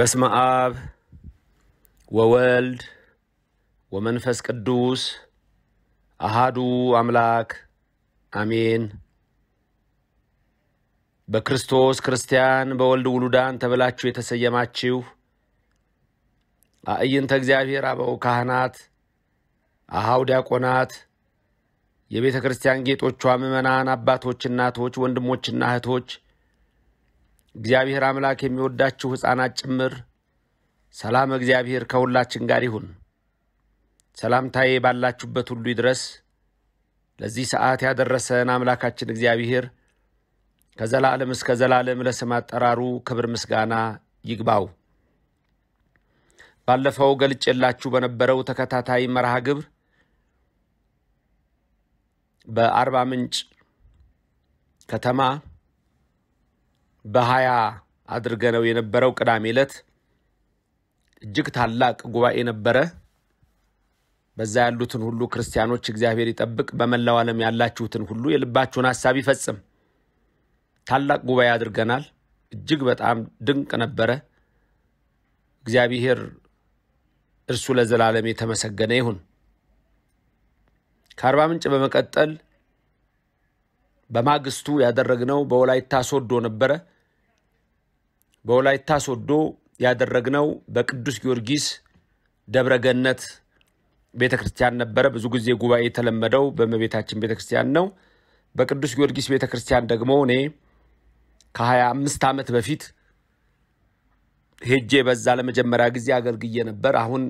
በስመ አብ ወወልድ ወመንፈስ ቅዱስ አሃዱ አምላክ አሜን። በክርስቶስ ክርስቲያን በወልድ ውሉዳን ተብላችሁ የተሰየማችሁ አእይንተ እግዚአብሔር አበው ካህናት፣ አሃው ዲያቆናት፣ የቤተ ክርስቲያን ጌጦቿ ምእመናን አባቶች፣ እናቶች፣ ወንድሞችና እህቶች እግዚአብሔር አምላክ የሚወዳችሁ ሕፃናት ጭምር ሰላም እግዚአብሔር ከሁላችን ጋር ይሁን። ሰላምታዬ ባላችሁበት ሁሉ ይድረስ። ለዚህ ሰዓት ያደረሰን አምላካችን እግዚአብሔር ከዘላለም እስከ ዘላለም ለስም አጠራሩ ክብር ምስጋና ይግባው። ባለፈው ገልጬላችሁ በነበረው ተከታታይ መርሃ ግብር በአርባ ምንጭ ከተማ በሀያ አድርገነው የነበረው ቅዳሜ ዕለት እጅግ ታላቅ ጉባኤ ነበረ። በዛ ያሉትን ሁሉ ክርስቲያኖች እግዚአብሔር ይጠብቅ። በመላው ዓለም ያላችሁትን ሁሉ የልባችሁን ሀሳብ ይፈጽም። ታላቅ ጉባኤ አድርገናል። እጅግ በጣም ድንቅ ነበረ። እግዚአብሔር እርሱ ለዘላለም የተመሰገነ ይሁን። ከአርባ ምንጭ በመቀጠል በማግስቱ ያደረግነው በወላይታ ሶዶ ነበረ። በወላይታ ሶዶ ያደረግነው በቅዱስ ጊዮርጊስ ደብረገነት ቤተክርስቲያን ቤተ ክርስቲያን ነበረ። ብዙ ጊዜ ጉባኤ የተለመደው በእመቤታችን ቤተ ክርስቲያን ነው። በቅዱስ ጊዮርጊስ ቤተ ክርስቲያን ደግሞ እኔ ከሀያ አምስት ዓመት በፊት ሄጄ በዛ ለመጀመሪያ ጊዜ አገልግዬ ነበር። አሁን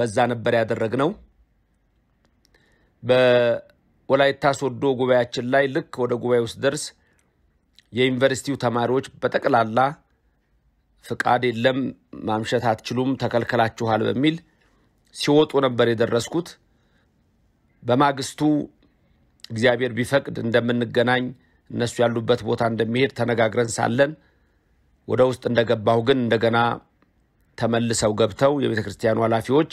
በዛ ነበር ያደረግነው። በወላይታ ሶዶ ጉባኤያችን ላይ ልክ ወደ ጉባኤው ስደርስ የዩኒቨርሲቲው ተማሪዎች በጠቅላላ ፍቃድ የለም፣ ማምሸት አትችሉም፣ ተከልከላችኋል በሚል ሲወጡ ነበር የደረስኩት። በማግስቱ እግዚአብሔር ቢፈቅድ እንደምንገናኝ እነሱ ያሉበት ቦታ እንደሚሄድ ተነጋግረን ሳለን ወደ ውስጥ እንደገባሁ ግን እንደገና ተመልሰው ገብተው የቤተ ክርስቲያኑ ኃላፊዎች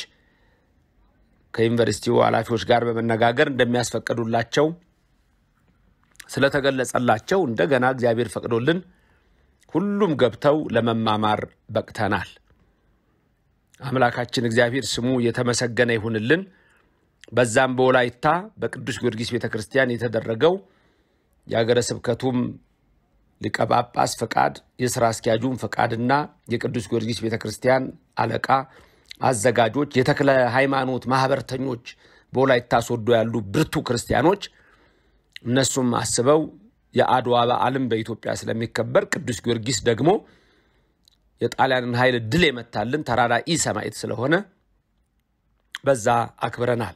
ከዩኒቨርሲቲው ኃላፊዎች ጋር በመነጋገር እንደሚያስፈቅዱላቸው ስለተገለጸላቸው እንደገና እግዚአብሔር ፈቅዶልን ሁሉም ገብተው ለመማማር በቅተናል። አምላካችን እግዚአብሔር ስሙ የተመሰገነ ይሁንልን። በዛም በወላይታ በቅዱስ ጊዮርጊስ ቤተ ክርስቲያን የተደረገው የአገረ ስብከቱም ሊቀ ጳጳስ ፈቃድ፣ የስራ አስኪያጁም ፈቃድና የቅዱስ ጊዮርጊስ ቤተ ክርስቲያን አለቃ አዘጋጆች፣ የተክለ ሃይማኖት ማህበርተኞች በወላይታ ሶዶ ያሉ ብርቱ ክርስቲያኖች እነሱም አስበው የአድዋ በዓልም በኢትዮጵያ ስለሚከበር ቅዱስ ጊዮርጊስ ደግሞ የጣሊያንን ኃይል ድል የመታልን ኢ ሰማዕት ስለሆነ በዛ አክብረናል።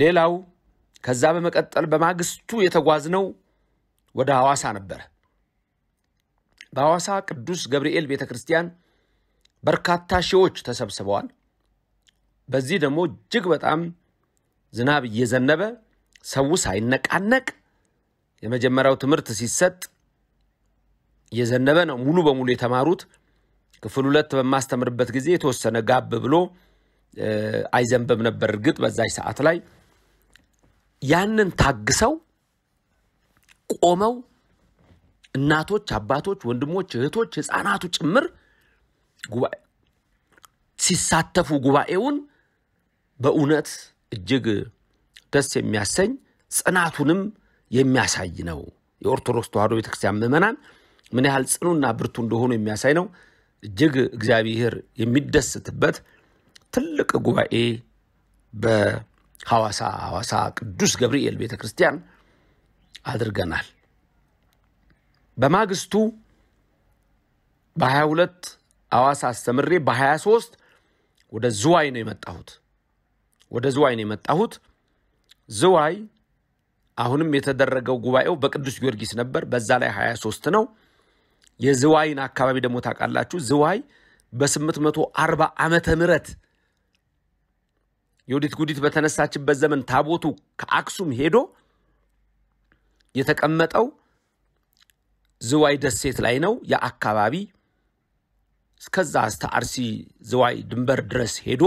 ሌላው ከዛ በመቀጠል በማግስቱ የተጓዝነው ወደ ሐዋሳ ነበረ። በሐዋሳ ቅዱስ ገብርኤል ቤተ ክርስቲያን በርካታ ሺዎች ተሰብስበዋል። በዚህ ደግሞ እጅግ በጣም ዝናብ እየዘነበ ሰው ሳይነቃነቅ የመጀመሪያው ትምህርት ሲሰጥ እየዘነበ ነው ሙሉ በሙሉ የተማሩት። ክፍል ሁለት በማስተምርበት ጊዜ የተወሰነ ጋብ ብሎ አይዘንብም ነበር። እርግጥ በዛች ሰዓት ላይ ያንን ታግሰው ቆመው እናቶች፣ አባቶች፣ ወንድሞች፣ እህቶች፣ ህፃናቱ ጭምር ጉባኤ ሲሳተፉ ጉባኤውን በእውነት እጅግ ደስ የሚያሰኝ ጽናቱንም የሚያሳይ ነው። የኦርቶዶክስ ተዋሕዶ ቤተክርስቲያን ምዕመናን ምን ያህል ጽኑና ብርቱ እንደሆኑ የሚያሳይ ነው። እጅግ እግዚአብሔር የሚደስትበት ትልቅ ጉባኤ በሐዋሳ ሐዋሳ ቅዱስ ገብርኤል ቤተ ክርስቲያን አድርገናል። በማግስቱ በ22 ሐዋሳ አስተምሬ በ23 ወደ ዝዋይ ነው የመጣሁት ወደ ዝዋይ ነው የመጣሁት። ዝዋይ አሁንም የተደረገው ጉባኤው በቅዱስ ጊዮርጊስ ነበር። በዛ ላይ 23 ነው። የዝዋይን አካባቢ ደግሞ ታውቃላችሁ። ዝዋይ በ840 ዓመተ ምህረት የዮዲት ጉዲት በተነሳችበት ዘመን ታቦቱ ከአክሱም ሄዶ የተቀመጠው ዝዋይ ደሴት ላይ ነው። የአካባቢ እስከዛ እስተ አርሲ ዝዋይ ድንበር ድረስ ሄዶ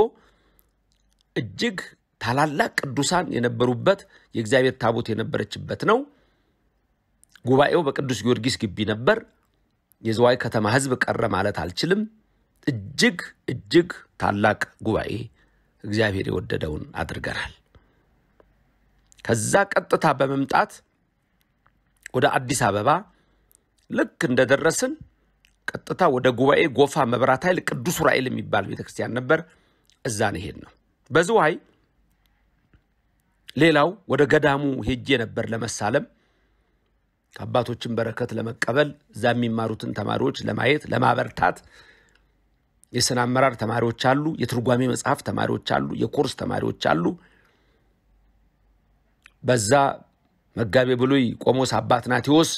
እጅግ ታላላቅ ቅዱሳን የነበሩበት የእግዚአብሔር ታቦት የነበረችበት ነው። ጉባኤው በቅዱስ ጊዮርጊስ ግቢ ነበር። የዝዋይ ከተማ ሕዝብ ቀረ ማለት አልችልም። እጅግ እጅግ ታላቅ ጉባኤ እግዚአብሔር የወደደውን አድርገናል። ከዛ ቀጥታ በመምጣት ወደ አዲስ አበባ ልክ እንደደረስን ቀጥታ ወደ ጉባኤ ጎፋ መብራት ኃይል ቅዱስ ራኤል የሚባል ቤተክርስቲያን ነበር። እዛ ነው ሄድ ነው በዝዋይ ሌላው ወደ ገዳሙ ሄጄ ነበር ለመሳለም አባቶችን በረከት ለመቀበል እዛ የሚማሩትን ተማሪዎች ለማየት ለማበርታት። የስነ አመራር ተማሪዎች አሉ፣ የትርጓሜ መጽሐፍ ተማሪዎች አሉ፣ የኮርስ ተማሪዎች አሉ። በዛ መጋቤ ብሉይ ቆሞስ አባ ትናቴዎስ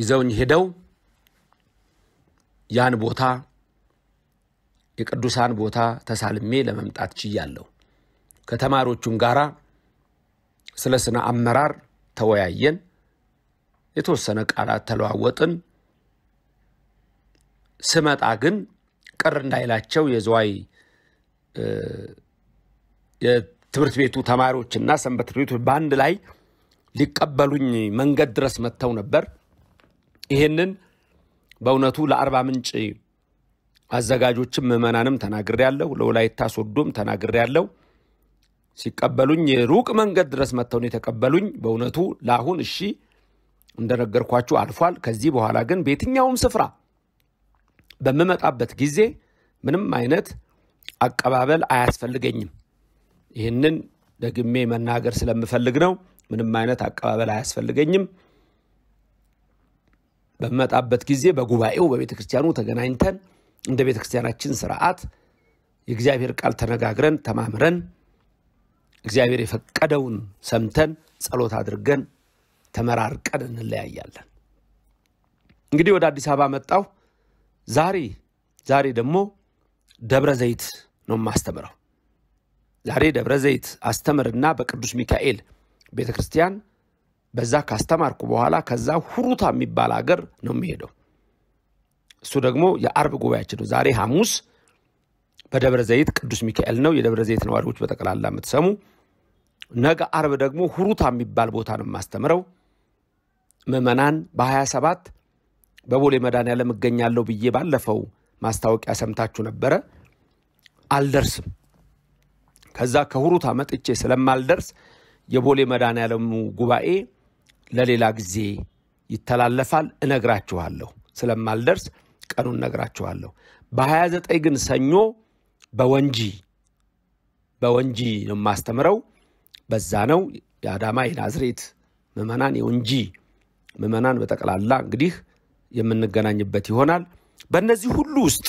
ይዘውኝ ሄደው ያን ቦታ የቅዱሳን ቦታ ተሳልሜ ለመምጣት ችያለሁ ከተማሪዎቹም ጋራ ስለ ስነ አመራር ተወያየን፣ የተወሰነ ቃላት ተለዋወጥን። ስመጣ ግን ቅር እንዳይላቸው የዝዋይ የትምህርት ቤቱ ተማሪዎችና ሰንበት ቤቱ በአንድ ላይ ሊቀበሉኝ መንገድ ድረስ መጥተው ነበር። ይሄንን በእውነቱ ለአርባ ምንጭ አዘጋጆችም ምዕመናንም ያለው ለወላይታ ሶዶም ያለው ሲቀበሉኝ ሩቅ መንገድ ድረስ መጥተውን የተቀበሉኝ በእውነቱ ለአሁን እሺ እንደነገርኳችሁ አልፏል። ከዚህ በኋላ ግን በየትኛውም ስፍራ በምመጣበት ጊዜ ምንም አይነት አቀባበል አያስፈልገኝም። ይህንን ደግሜ መናገር ስለምፈልግ ነው። ምንም አይነት አቀባበል አያስፈልገኝም። በምመጣበት ጊዜ በጉባኤው በቤተ ክርስቲያኑ ተገናኝተን እንደ ቤተ ክርስቲያናችን ስርዓት የእግዚአብሔር ቃል ተነጋግረን ተማምረን እግዚአብሔር የፈቀደውን ሰምተን ጸሎት አድርገን ተመራርቀን እንለያያለን። እንግዲህ ወደ አዲስ አበባ መጣሁ። ዛሬ ዛሬ ደግሞ ደብረ ዘይት ነው የማስተምረው። ዛሬ ደብረ ዘይት አስተምርና በቅዱስ ሚካኤል ቤተ ክርስቲያን በዛ ካስተማርኩ በኋላ ከዛ ሁሩታ የሚባል አገር ነው የሚሄደው። እሱ ደግሞ የአርብ ጉባኤያችን ነው። ዛሬ ሐሙስ በደብረ ዘይት ቅዱስ ሚካኤል ነው። የደብረ ዘይት ነዋሪዎች በጠቅላላ የምትሰሙ ነገ አርብ ደግሞ ሁሩታ የሚባል ቦታ ነው የማስተምረው። ምዕመናን በ27 በቦሌ መድኃኔዓለም እገኛለሁ ብዬ ባለፈው ማስታወቂያ ሰምታችሁ ነበረ። አልደርስም። ከዛ ከሁሩታ መጥቼ ስለማልደርስ የቦሌ መድኃኔዓለሙ ጉባኤ ለሌላ ጊዜ ይተላለፋል። እነግራችኋለሁ። ስለማልደርስ ቀኑን ነግራችኋለሁ በ በ29 ግን ሰኞ በወንጂ በወንጂ ነው የማስተምረው። በዛ ነው የአዳማ የናዝሬት ምዕመናን የወንጂ ምዕመናን በጠቅላላ እንግዲህ የምንገናኝበት ይሆናል። በእነዚህ ሁሉ ውስጥ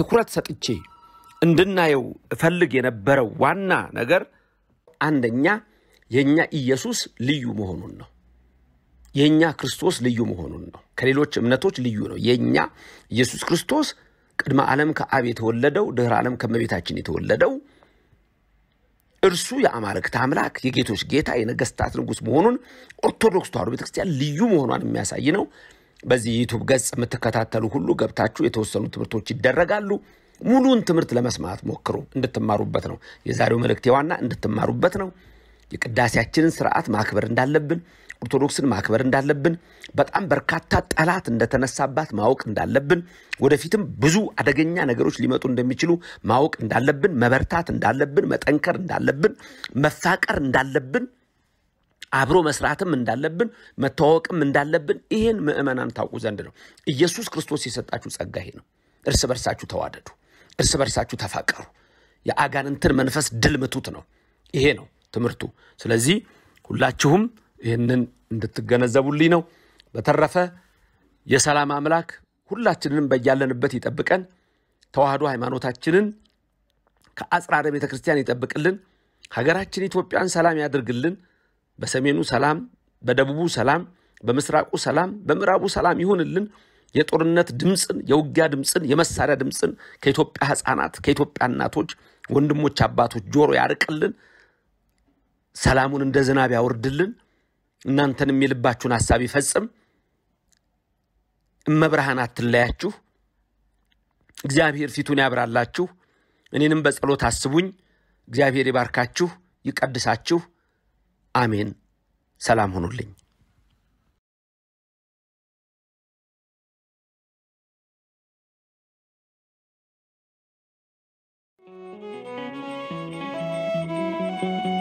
ትኩረት ሰጥቼ እንድናየው እፈልግ የነበረው ዋና ነገር አንደኛ የእኛ ኢየሱስ ልዩ መሆኑን ነው። የእኛ ክርስቶስ ልዩ መሆኑን ነው። ከሌሎች እምነቶች ልዩ ነው። የእኛ ኢየሱስ ክርስቶስ ቅድመ ዓለም ከአብ የተወለደው ድኅረ ዓለም ከመቤታችን የተወለደው እርሱ የአማልክት አምላክ የጌቶች ጌታ የነገስታት ንጉሥ መሆኑን ኦርቶዶክስ ተዋሕዶ ቤተክርስቲያን ልዩ መሆኗን የሚያሳይ ነው። በዚህ ዩቱብ ገጽ የምትከታተሉ ሁሉ ገብታችሁ የተወሰኑ ትምህርቶች ይደረጋሉ። ሙሉን ትምህርት ለመስማት ሞክሩ፣ እንድትማሩበት ነው የዛሬው መልእክቴ ዋና፣ እንድትማሩበት ነው። የቅዳሴያችንን ስርዓት ማክበር እንዳለብን፣ ኦርቶዶክስን ማክበር እንዳለብን፣ በጣም በርካታ ጠላት እንደተነሳባት ማወቅ እንዳለብን፣ ወደፊትም ብዙ አደገኛ ነገሮች ሊመጡ እንደሚችሉ ማወቅ እንዳለብን፣ መበርታት እንዳለብን፣ መጠንከር እንዳለብን፣ መፋቀር እንዳለብን፣ አብሮ መስራትም እንዳለብን፣ መተዋወቅም እንዳለብን ይሄን ምእመናን ታውቁ ዘንድ ነው። ኢየሱስ ክርስቶስ የሰጣችሁ ጸጋ ይሄ ነው። እርስ በርሳችሁ ተዋደዱ፣ እርስ በርሳችሁ ተፋቀሩ፣ የአጋንንትን መንፈስ ድል ምቱት ነው። ይሄ ነው ትምህርቱ። ስለዚህ ሁላችሁም ይህንን እንድትገነዘቡልኝ ነው። በተረፈ የሰላም አምላክ ሁላችንንም በያለንበት ይጠብቀን። ተዋህዶ ሃይማኖታችንን ከአጽራረ ቤተ ክርስቲያን ይጠብቅልን። ሀገራችን ኢትዮጵያን ሰላም ያድርግልን። በሰሜኑ ሰላም፣ በደቡቡ ሰላም፣ በምስራቁ ሰላም፣ በምዕራቡ ሰላም ይሁንልን። የጦርነት ድምፅን፣ የውጊያ ድምፅን፣ የመሳሪያ ድምፅን ከኢትዮጵያ ሕፃናት ከኢትዮጵያ እናቶች፣ ወንድሞች፣ አባቶች ጆሮ ያርቅልን። ሰላሙን እንደ ዝናብ ያወርድልን። እናንተንም የልባችሁን ሐሳብ ይፈጽም። እመብርሃን አትለያችሁ። እግዚአብሔር ፊቱን ያብራላችሁ። እኔንም በጸሎት አስቡኝ። እግዚአብሔር ይባርካችሁ፣ ይቀድሳችሁ። አሜን። ሰላም ሁኑልኝ።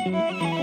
thank you